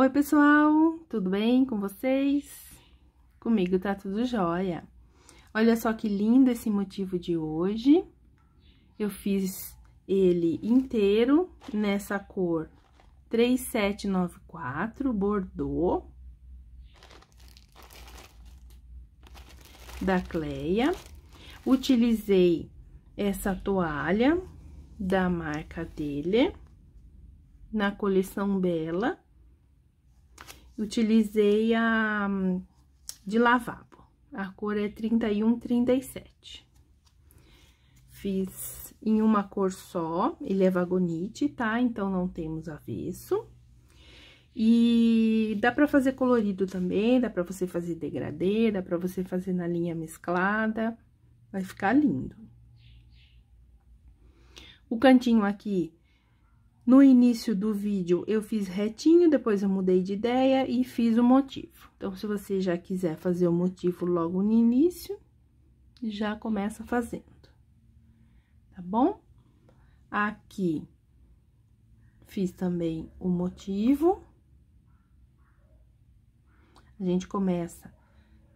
Oi, pessoal, tudo bem com vocês? Comigo tá tudo jóia. Olha só que lindo esse motivo de hoje. Eu fiz ele inteiro nessa cor 3794, bordô, da Cleia. Utilizei essa toalha da marca dele, na coleção Bela utilizei a de lavabo. A cor é 3137. Fiz em uma cor só, ele é vagonite, tá? Então, não temos avesso. E dá pra fazer colorido também, dá pra você fazer degradê, dá pra você fazer na linha mesclada. Vai ficar lindo. O cantinho aqui no início do vídeo, eu fiz retinho, depois eu mudei de ideia e fiz o motivo. Então, se você já quiser fazer o motivo logo no início, já começa fazendo, tá bom? Aqui, fiz também o motivo. A gente começa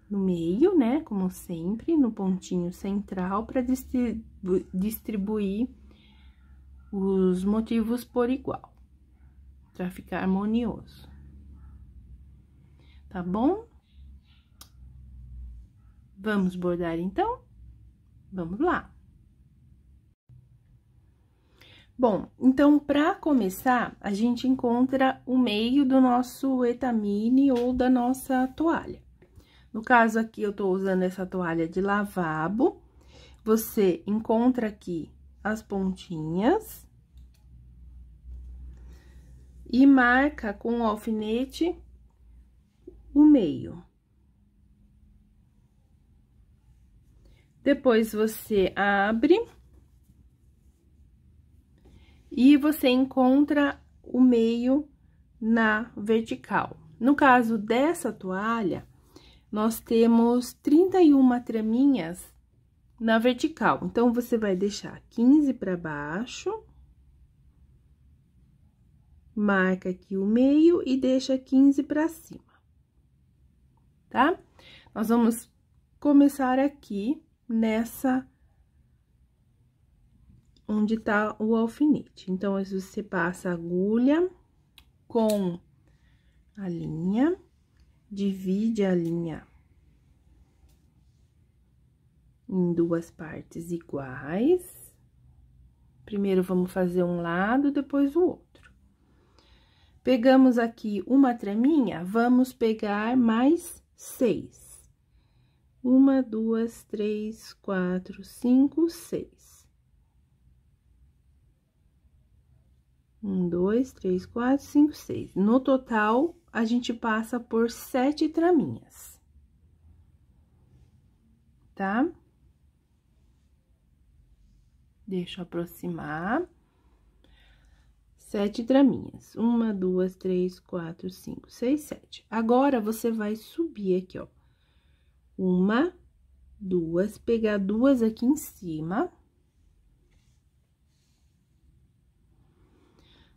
no meio, né, como sempre, no pontinho central, para distribuir os motivos por igual, para ficar harmonioso. Tá bom? Vamos bordar então? Vamos lá. Bom, então, para começar, a gente encontra o meio do nosso etamine ou da nossa toalha. No caso aqui, eu tô usando essa toalha de lavabo. Você encontra aqui as pontinhas. E marca com o alfinete o meio. Depois, você abre. E você encontra o meio na vertical. No caso dessa toalha, nós temos 31 traminhas na vertical. Então, você vai deixar 15 para baixo. Marca aqui o meio e deixa 15 para cima, tá? Nós vamos começar aqui nessa onde tá o alfinete. Então, você passa a agulha com a linha, divide a linha em duas partes iguais. Primeiro, vamos fazer um lado, depois o outro. Pegamos aqui uma traminha, vamos pegar mais seis. Uma, duas, três, quatro, cinco, seis. Um, dois, três, quatro, cinco, seis. No total, a gente passa por sete traminhas. Tá? eu aproximar. Sete draminhas. Uma, duas, três, quatro, cinco, seis, sete. Agora, você vai subir aqui, ó. Uma, duas, pegar duas aqui em cima.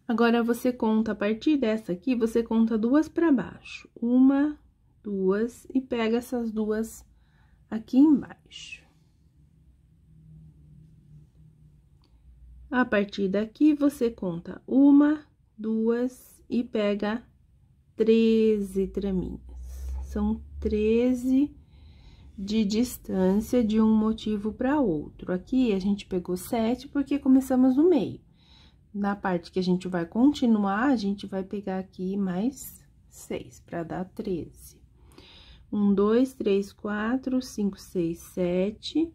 Agora, você conta a partir dessa aqui, você conta duas para baixo. Uma, duas, e pega essas duas aqui embaixo. A partir daqui, você conta uma, duas e pega 13 traminhas. São 13 de distância de um motivo para outro. Aqui, a gente pegou 7 porque começamos no meio. Na parte que a gente vai continuar, a gente vai pegar aqui mais 6 para dar 13. 1, 2, 3, 4, 5, 6, 7...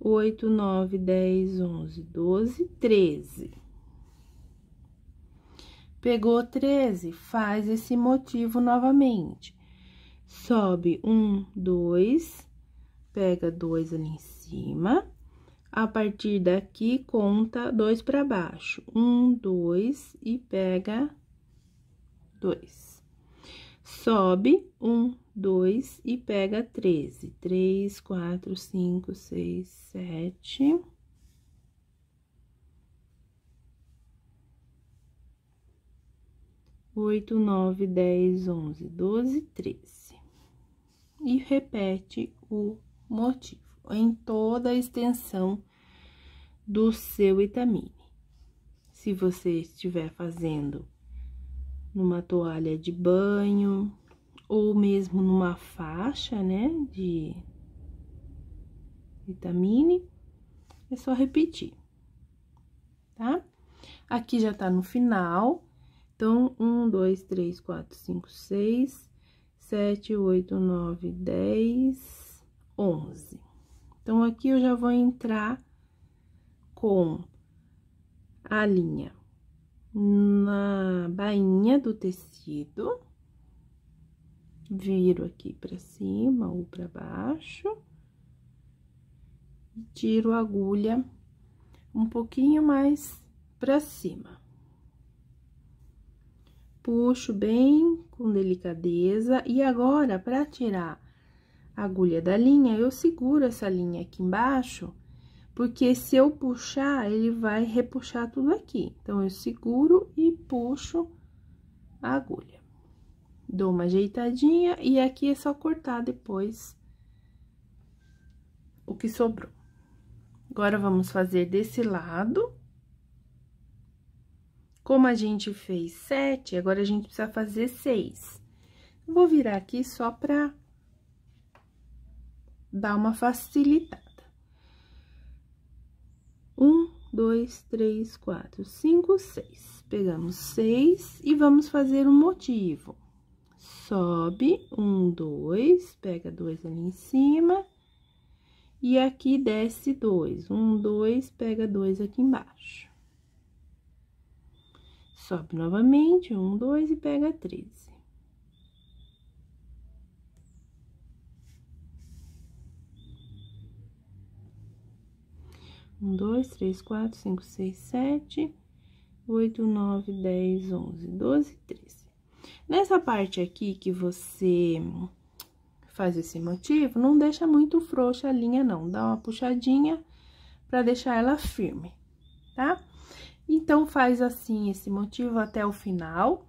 8, 9, 10, 11, 12, 13. Pegou 13, faz esse motivo novamente. Sobe um, dois, pega dois ali em cima. A partir daqui, conta dois para baixo. Um, dois e pega dois. Sobe um, 2 e pega 13. 3, 4, 5, 6, 7. Oito, nove, dez, onze, doze, treze. E repete o motivo em toda a extensão do seu itamine. Se você estiver fazendo numa toalha de banho, ou mesmo numa faixa, né, de vitamine, é só repetir, tá? Aqui já tá no final, então, um, dois, três, quatro, cinco, seis, sete, oito, nove, dez, onze. Então, aqui eu já vou entrar com a linha na bainha do tecido viro aqui pra cima ou pra baixo. E tiro a agulha um pouquinho mais pra cima. Puxo bem com delicadeza e agora, pra tirar a agulha da linha, eu seguro essa linha aqui embaixo, porque se eu puxar, ele vai repuxar tudo aqui. Então, eu seguro e puxo a agulha. Dou uma ajeitadinha e aqui é só cortar depois o que sobrou. Agora, vamos fazer desse lado. Como a gente fez sete, agora a gente precisa fazer seis. Vou virar aqui só pra dar uma facilitada. Um, dois, três, quatro, cinco, seis. Pegamos seis e vamos fazer um motivo sobe, um, dois, pega dois ali em cima, e aqui desce dois, um, dois, pega dois aqui embaixo. Sobe novamente, um, dois, e pega treze. Um, dois, três, quatro, cinco, seis, sete, oito, nove, dez, onze, doze, treze. Nessa parte aqui que você faz esse motivo, não deixa muito frouxa a linha, não. Dá uma puxadinha pra deixar ela firme, tá? Então, faz assim esse motivo até o final,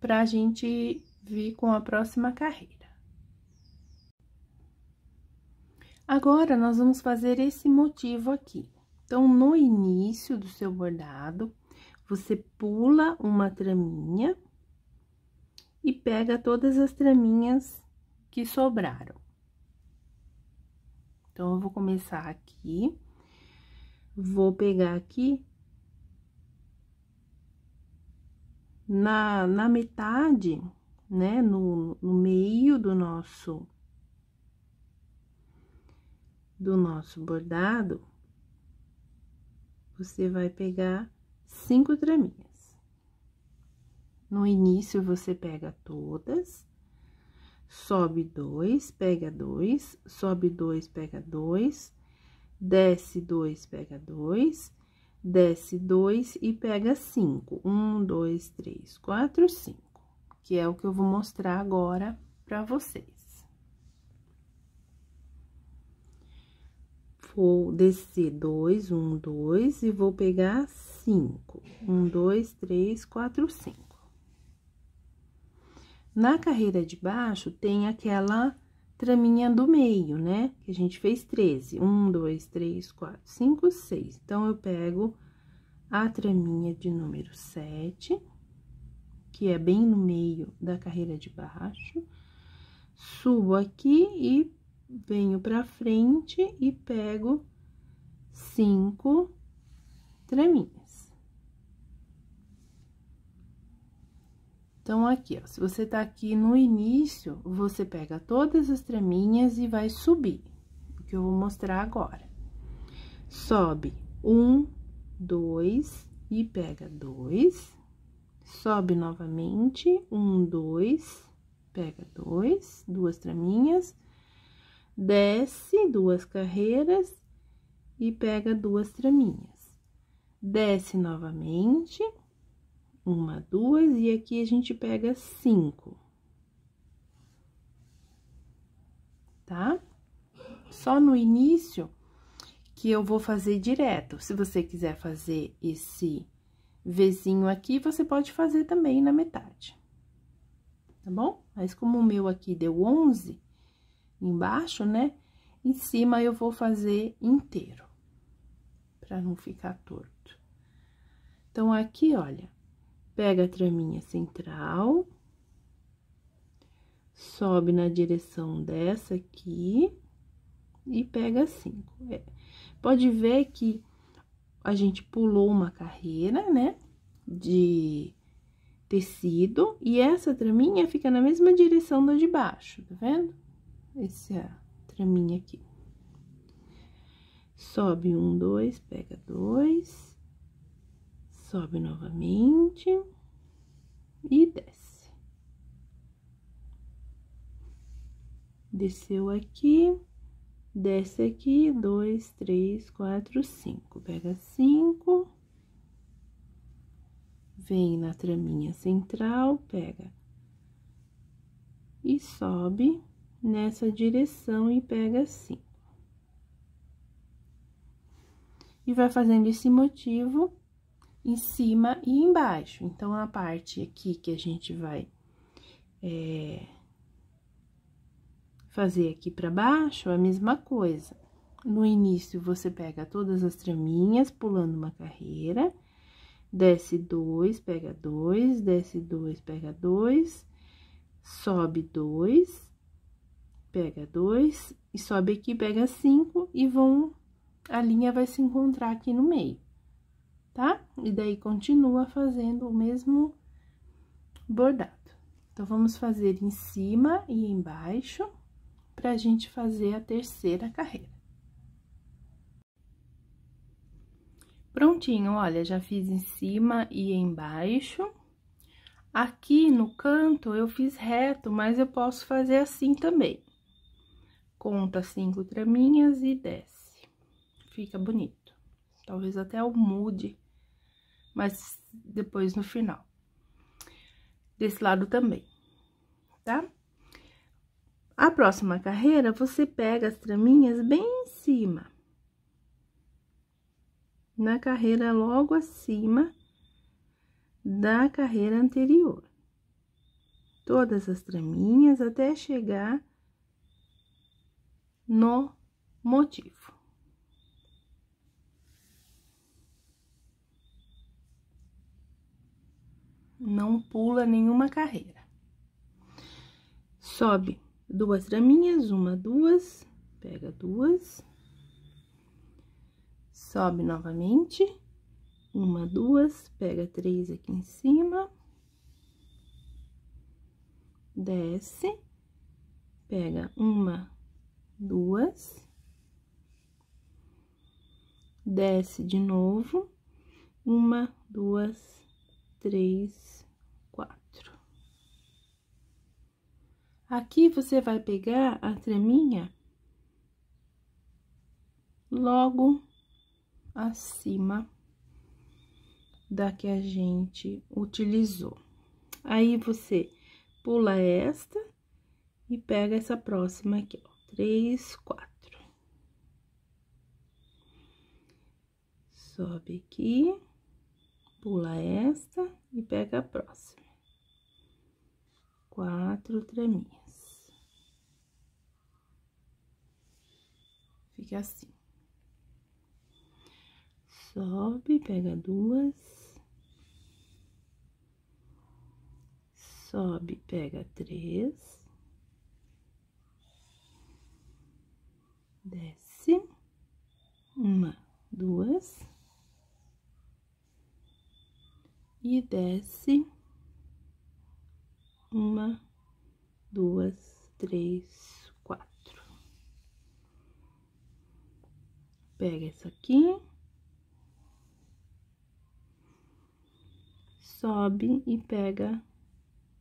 pra gente vir com a próxima carreira. Agora, nós vamos fazer esse motivo aqui. Então, no início do seu bordado, você pula uma traminha e pega todas as traminhas que sobraram. Então, eu vou começar aqui, vou pegar aqui na, na metade, né, no, no meio do nosso, do nosso bordado, você vai pegar cinco traminhas. No início, você pega todas, sobe dois, pega dois, sobe dois, pega dois, desce dois, pega dois, desce dois e pega cinco. Um, dois, três, quatro, cinco, que é o que eu vou mostrar agora para vocês. Vou descer dois, um, dois, e vou pegar cinco. Um, dois, três, quatro, cinco. Na carreira de baixo, tem aquela traminha do meio, né? Que a gente fez 13. 1, 2, 3, 4, 5, 6. Então, eu pego a traminha de número 7, que é bem no meio da carreira de baixo. Subo aqui e venho pra frente e pego cinco traminhas. Então, aqui, ó, se você tá aqui no início, você pega todas as traminhas e vai subir, o que eu vou mostrar agora. Sobe um, dois, e pega dois, sobe novamente, um, dois, pega dois, duas traminhas. desce duas carreiras e pega duas traminhas. Desce novamente, uma, duas, e aqui a gente pega cinco. Tá? Só no início que eu vou fazer direto. Se você quiser fazer esse vizinho aqui, você pode fazer também na metade. Tá bom? Mas como o meu aqui deu 11 embaixo, né? Em cima eu vou fazer inteiro, pra não ficar torto. Então, aqui, olha, Pega a traminha central, sobe na direção dessa aqui e pega cinco. É. Pode ver que a gente pulou uma carreira, né, de tecido, e essa traminha fica na mesma direção da de baixo, tá vendo? Essa é traminha aqui. Sobe um, dois, pega dois, sobe novamente e desce. Desceu aqui, desce aqui, dois, três, quatro, cinco. Pega cinco, vem na traminha central, pega e sobe nessa direção e pega cinco. E vai fazendo esse motivo em cima e embaixo. Então, a parte aqui que a gente vai é, fazer aqui para baixo, é a mesma coisa. No início, você pega todas as traminhas, pulando uma carreira, desce dois, pega dois, desce dois, pega dois, sobe dois, pega dois, e sobe aqui, pega cinco, e vão... A linha vai se encontrar aqui no meio tá? E daí, continua fazendo o mesmo bordado. Então, vamos fazer em cima e embaixo, pra gente fazer a terceira carreira. Prontinho, olha, já fiz em cima e embaixo. Aqui no canto eu fiz reto, mas eu posso fazer assim também. Conta cinco traminhas e desce. Fica bonito. Talvez até eu mude, mas depois no final. Desse lado também, tá? A próxima carreira, você pega as traminhas bem em cima. Na carreira logo acima da carreira anterior. Todas as traminhas até chegar no motivo. não pula nenhuma carreira. Sobe duas raminhas, uma, duas, pega duas, sobe novamente, uma, duas, pega três aqui em cima, desce, pega uma, duas, desce de novo, uma, duas, três, Aqui você vai pegar a treminha logo acima da que a gente utilizou. Aí, você pula esta e pega essa próxima aqui, ó, três, quatro. Sobe aqui, pula esta e pega a próxima. Quatro treminhas. Fica assim. Sobe, pega duas. Sobe, pega três. Desce. Uma, duas. E desce. Uma, duas, três, Pega isso aqui. Sobe e pega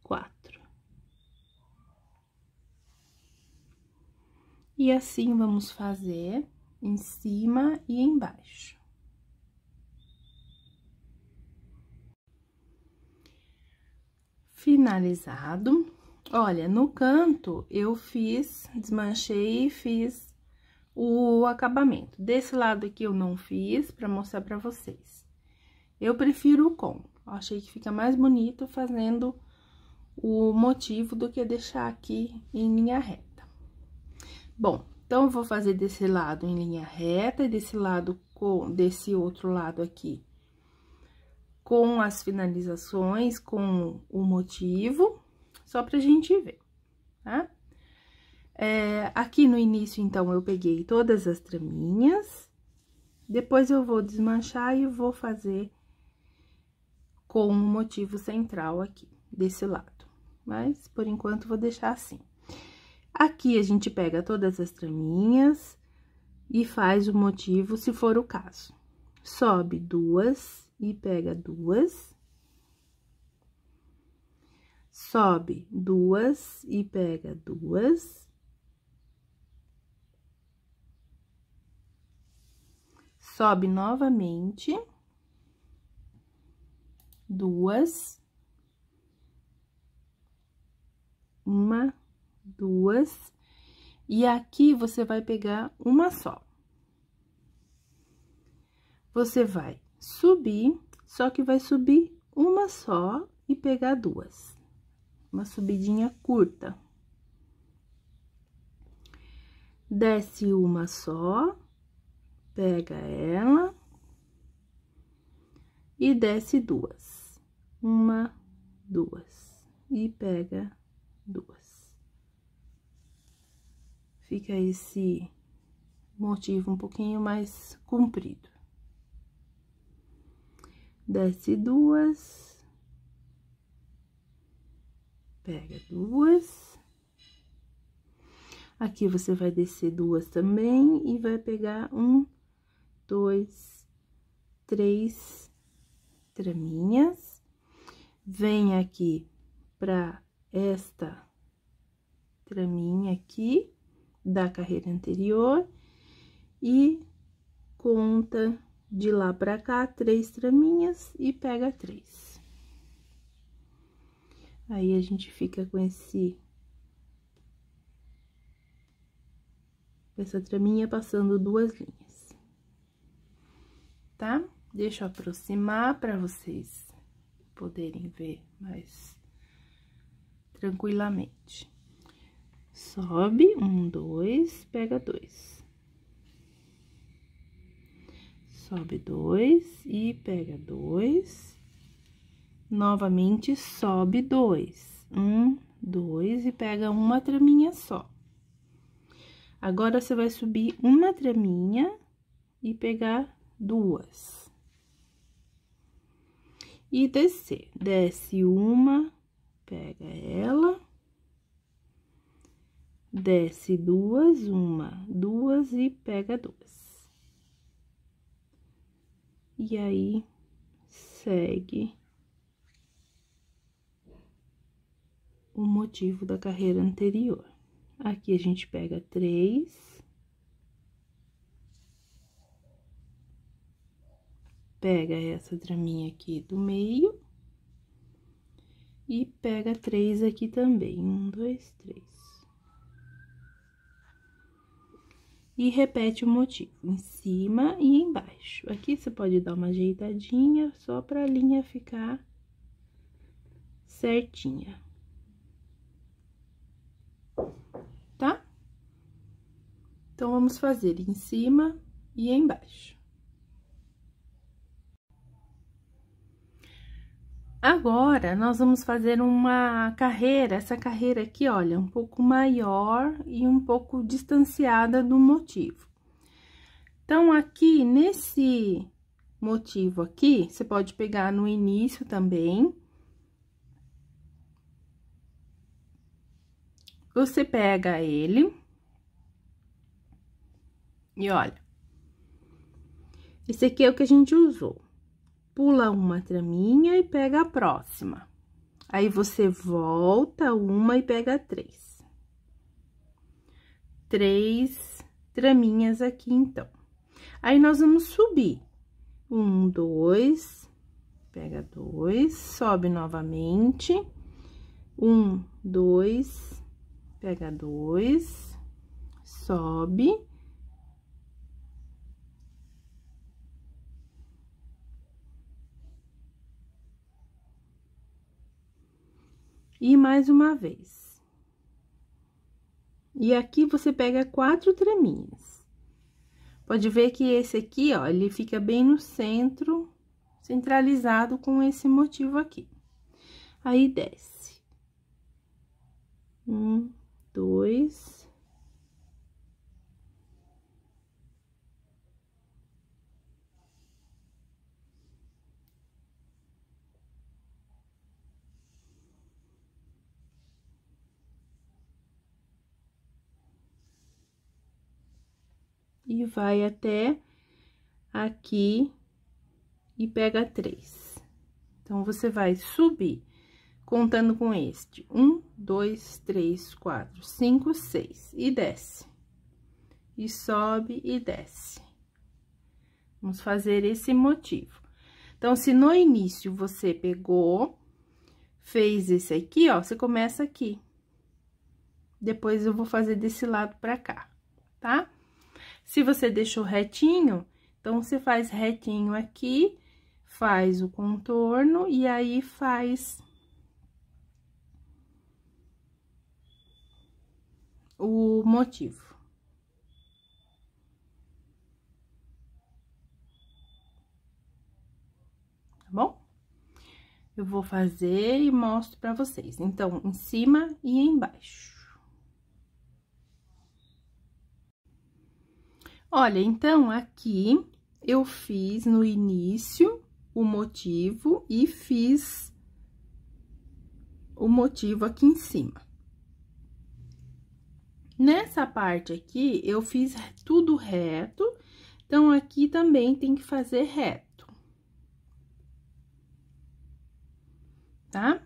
quatro. E assim vamos fazer em cima e embaixo. Finalizado. Olha, no canto eu fiz, desmanchei e fiz o acabamento. Desse lado aqui eu não fiz para mostrar para vocês. Eu prefiro o com. Achei que fica mais bonito fazendo o motivo do que deixar aqui em linha reta. Bom, então, eu vou fazer desse lado em linha reta e desse lado com, desse outro lado aqui, com as finalizações, com o motivo, só pra gente ver, tá? É, aqui no início, então, eu peguei todas as traminhas. Depois, eu vou desmanchar e vou fazer com o motivo central aqui, desse lado. Mas, por enquanto, vou deixar assim. Aqui, a gente pega todas as traminhas e faz o motivo, se for o caso. Sobe duas e pega duas. Sobe duas e pega duas sobe novamente, duas, uma, duas, e aqui você vai pegar uma só. Você vai subir, só que vai subir uma só e pegar duas. Uma subidinha curta. Desce uma só, Pega ela e desce duas. Uma, duas. E pega duas. Fica esse motivo um pouquinho mais comprido. Desce duas. Pega duas. Aqui você vai descer duas também e vai pegar um dois, três traminhas. Vem aqui para esta traminha aqui da carreira anterior e conta de lá para cá três traminhas e pega três. Aí a gente fica com esse essa traminha passando duas linhas tá? Deixa eu aproximar para vocês poderem ver mais tranquilamente. Sobe, um, dois, pega dois. Sobe dois e pega dois. Novamente, sobe dois. Um, dois e pega uma traminha só. Agora, você vai subir uma traminha e pegar duas. E descer. Desce uma, pega ela. Desce duas, uma, duas e pega duas. E aí, segue o motivo da carreira anterior. Aqui a gente pega três, pega essa draminha aqui do meio e pega três aqui também, um, dois, três. E repete o motivo, em cima e embaixo. Aqui você pode dar uma ajeitadinha, só pra linha ficar certinha. Tá? Então, vamos fazer em cima e embaixo. Agora, nós vamos fazer uma carreira, essa carreira aqui, olha, um pouco maior e um pouco distanciada do motivo. Então, aqui, nesse motivo aqui, você pode pegar no início também. Você pega ele e olha, esse aqui é o que a gente usou pula uma traminha e pega a próxima. Aí, você volta uma e pega três. Três traminhas aqui, então. Aí, nós vamos subir. Um, dois, pega dois, sobe novamente. Um, dois, pega dois, sobe. e mais uma vez. E aqui você pega quatro treminhas. Pode ver que esse aqui, ó, ele fica bem no centro, centralizado com esse motivo aqui. Aí, desce. Um, dois, e vai até aqui e pega três. Então, você vai subir contando com este. Um, dois, três, quatro, cinco, seis. E desce. E sobe e desce. Vamos fazer esse motivo. Então, se no início você pegou, fez esse aqui, ó, você começa aqui. Depois, eu vou fazer desse lado pra cá, tá? Se você deixou retinho, então, você faz retinho aqui, faz o contorno e aí faz o motivo. Tá bom? Eu vou fazer e mostro pra vocês. Então, em cima e embaixo. Olha, então, aqui eu fiz no início o motivo e fiz o motivo aqui em cima. Nessa parte aqui, eu fiz tudo reto, então, aqui também tem que fazer reto. Tá?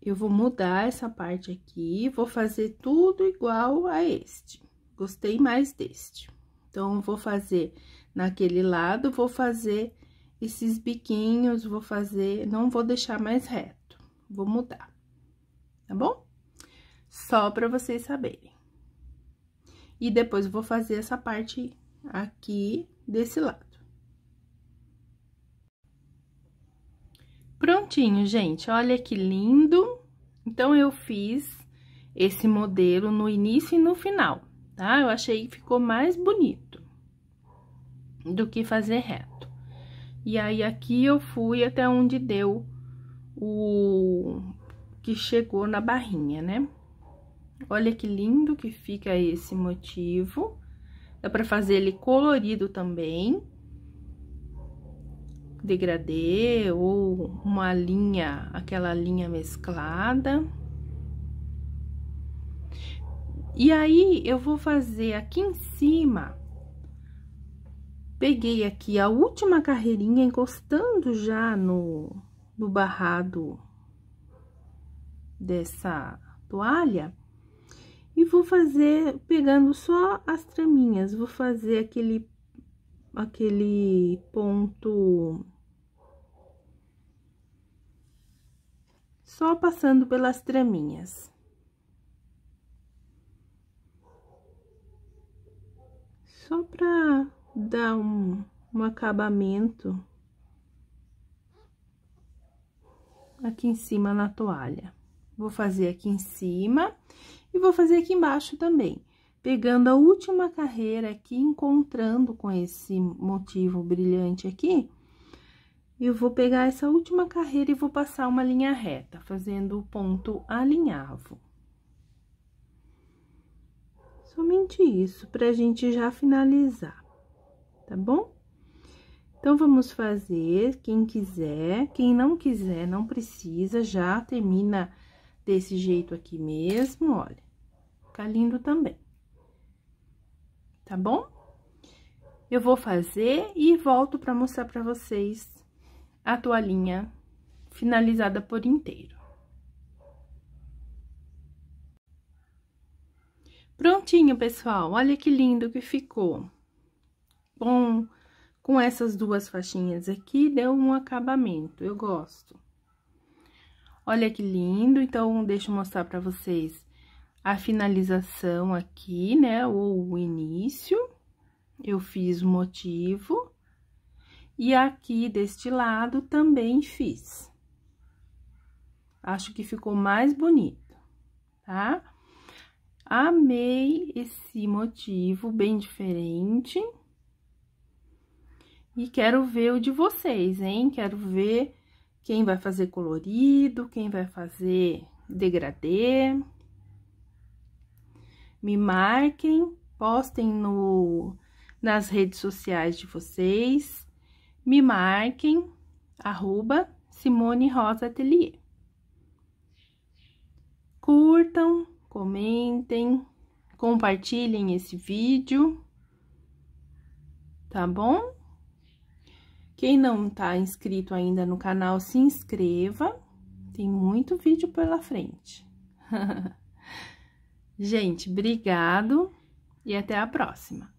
Eu vou mudar essa parte aqui, vou fazer tudo igual a este. Gostei mais deste. Então, vou fazer naquele lado, vou fazer esses biquinhos, vou fazer, não vou deixar mais reto, vou mudar, tá bom? Só pra vocês saberem. E depois, vou fazer essa parte aqui desse lado. Prontinho, gente, olha que lindo. Então, eu fiz esse modelo no início e no final, tá? Eu achei que ficou mais bonito do que fazer reto. E aí, aqui eu fui até onde deu o que chegou na barrinha, né? Olha que lindo que fica esse motivo. Dá pra fazer ele colorido também. Degradê ou uma linha, aquela linha mesclada. E aí, eu vou fazer aqui em cima Peguei aqui a última carreirinha, encostando já no, no barrado dessa toalha. E vou fazer, pegando só as traminhas, vou fazer aquele, aquele ponto... Só passando pelas traminhas. Só pra dá um, um acabamento aqui em cima na toalha. Vou fazer aqui em cima e vou fazer aqui embaixo também. Pegando a última carreira aqui, encontrando com esse motivo brilhante aqui, eu vou pegar essa última carreira e vou passar uma linha reta, fazendo o ponto alinhavo. Somente isso, pra gente já finalizar tá bom? Então, vamos fazer, quem quiser, quem não quiser, não precisa, já termina desse jeito aqui mesmo, olha. Fica lindo também, tá bom? Eu vou fazer e volto pra mostrar pra vocês a toalhinha finalizada por inteiro. Prontinho, pessoal, olha que lindo que ficou bom. Com essas duas faixinhas aqui, deu um acabamento, eu gosto. Olha que lindo, então, deixa eu mostrar pra vocês a finalização aqui, né, ou o início. Eu fiz o motivo. E aqui, deste lado, também fiz. Acho que ficou mais bonito, tá? Amei esse motivo bem diferente. E quero ver o de vocês, hein? Quero ver quem vai fazer colorido, quem vai fazer degradê. Me marquem, postem no, nas redes sociais de vocês. Me marquem, arroba Simone Rosa Atelier. Curtam, comentem, compartilhem esse vídeo, tá bom? Quem não tá inscrito ainda no canal, se inscreva. Tem muito vídeo pela frente. Gente, obrigado e até a próxima.